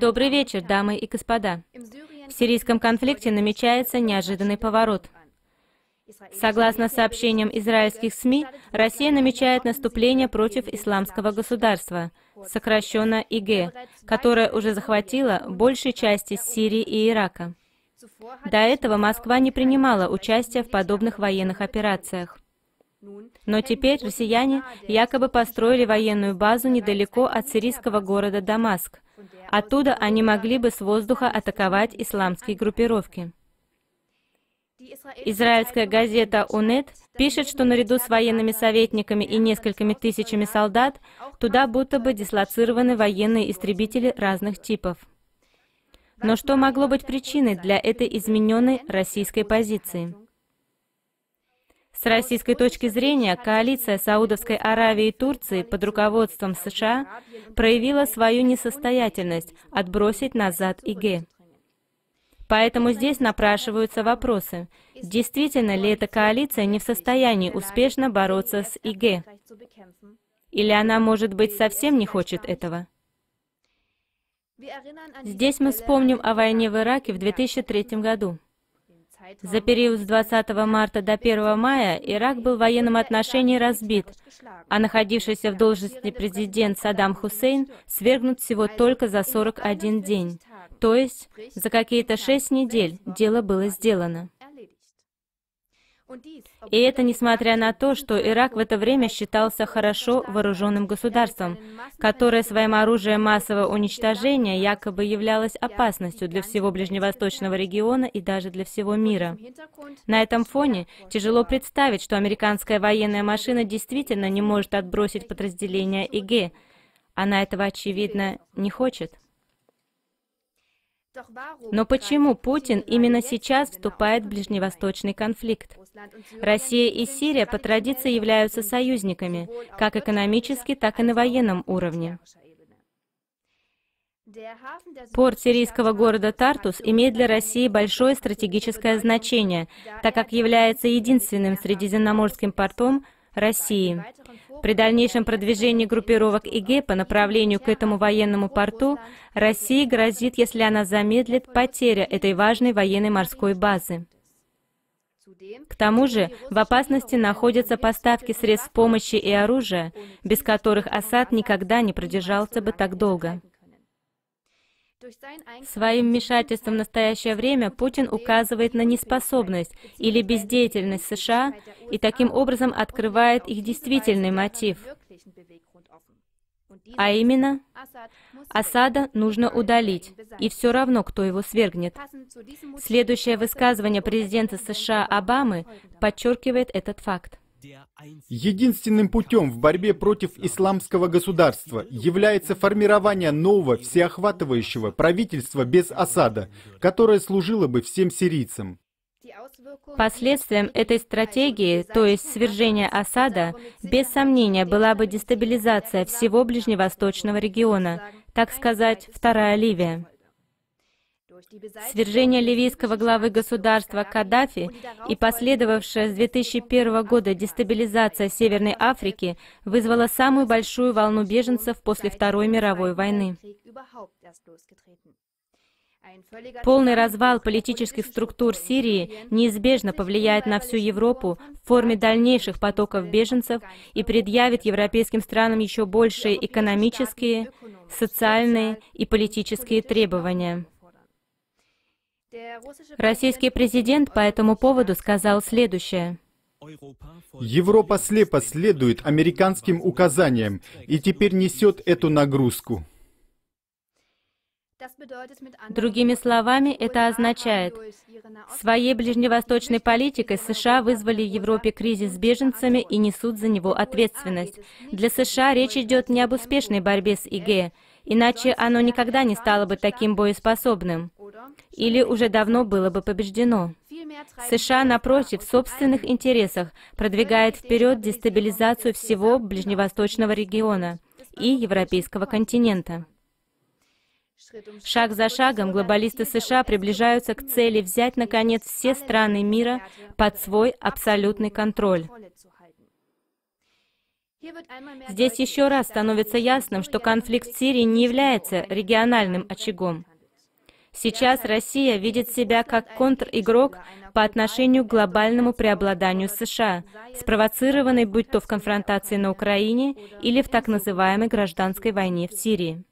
Добрый вечер, дамы и господа. В сирийском конфликте намечается неожиданный поворот. Согласно сообщениям израильских СМИ, Россия намечает наступление против исламского государства, сокращенно ИГ, которое уже захватило большей части Сирии и Ирака. До этого Москва не принимала участия в подобных военных операциях. Но теперь россияне якобы построили военную базу недалеко от сирийского города Дамаск, Оттуда они могли бы с воздуха атаковать исламские группировки. Израильская газета «Унет» пишет, что наряду с военными советниками и несколькими тысячами солдат туда будто бы дислоцированы военные истребители разных типов. Но что могло быть причиной для этой измененной российской позиции? С российской точки зрения, коалиция Саудовской Аравии и Турции под руководством США проявила свою несостоятельность отбросить назад ИГ. Поэтому здесь напрашиваются вопросы. Действительно ли эта коалиция не в состоянии успешно бороться с ИГ? Или она, может быть, совсем не хочет этого? Здесь мы вспомним о войне в Ираке в 2003 году. За период с 20 марта до 1 мая Ирак был в военном отношении разбит, а находившийся в должности президент Саддам Хусейн свергнут всего только за 41 день. То есть за какие-то шесть недель дело было сделано. И это несмотря на то, что Ирак в это время считался хорошо вооруженным государством, которое своим оружием массового уничтожения якобы являлось опасностью для всего ближневосточного региона и даже для всего мира. На этом фоне тяжело представить, что американская военная машина действительно не может отбросить подразделения ИГ. Она этого, очевидно, не хочет. Но почему Путин именно сейчас вступает в ближневосточный конфликт? Россия и Сирия по традиции являются союзниками, как экономически, так и на военном уровне. Порт сирийского города Тартус имеет для России большое стратегическое значение, так как является единственным средиземноморским портом, России. При дальнейшем продвижении группировок ИГ по направлению к этому военному порту России грозит, если она замедлит, потеря этой важной военной морской базы. К тому же в опасности находятся поставки средств помощи и оружия, без которых Асад никогда не продержался бы так долго. Своим вмешательством в настоящее время Путин указывает на неспособность или бездеятельность США и таким образом открывает их действительный мотив. А именно, Асада нужно удалить, и все равно, кто его свергнет. Следующее высказывание президента США Обамы подчеркивает этот факт. Единственным путем в борьбе против исламского государства является формирование нового всеохватывающего правительства без осада, которое служило бы всем сирийцам. Последствием этой стратегии, то есть свержения осада, без сомнения была бы дестабилизация всего ближневосточного региона, так сказать, Вторая Ливия. Свержение ливийского главы государства Каддафи и последовавшая с 2001 года дестабилизация Северной Африки вызвала самую большую волну беженцев после Второй мировой войны. Полный развал политических структур Сирии неизбежно повлияет на всю Европу в форме дальнейших потоков беженцев и предъявит европейским странам еще большие экономические, социальные и политические требования. Российский президент по этому поводу сказал следующее. Европа слепо следует американским указаниям и теперь несет эту нагрузку. Другими словами, это означает, своей ближневосточной политикой США вызвали в Европе кризис с беженцами и несут за него ответственность. Для США речь идет не об успешной борьбе с ИГ, иначе оно никогда не стало бы таким боеспособным или уже давно было бы побеждено. США, напротив, в собственных интересах продвигает вперед дестабилизацию всего ближневосточного региона и европейского континента. Шаг за шагом глобалисты США приближаются к цели взять, наконец, все страны мира под свой абсолютный контроль. Здесь еще раз становится ясным, что конфликт в Сирии не является региональным очагом. Сейчас Россия видит себя как контр-игрок по отношению к глобальному преобладанию США, спровоцированной будь то в конфронтации на Украине или в так называемой гражданской войне в Сирии.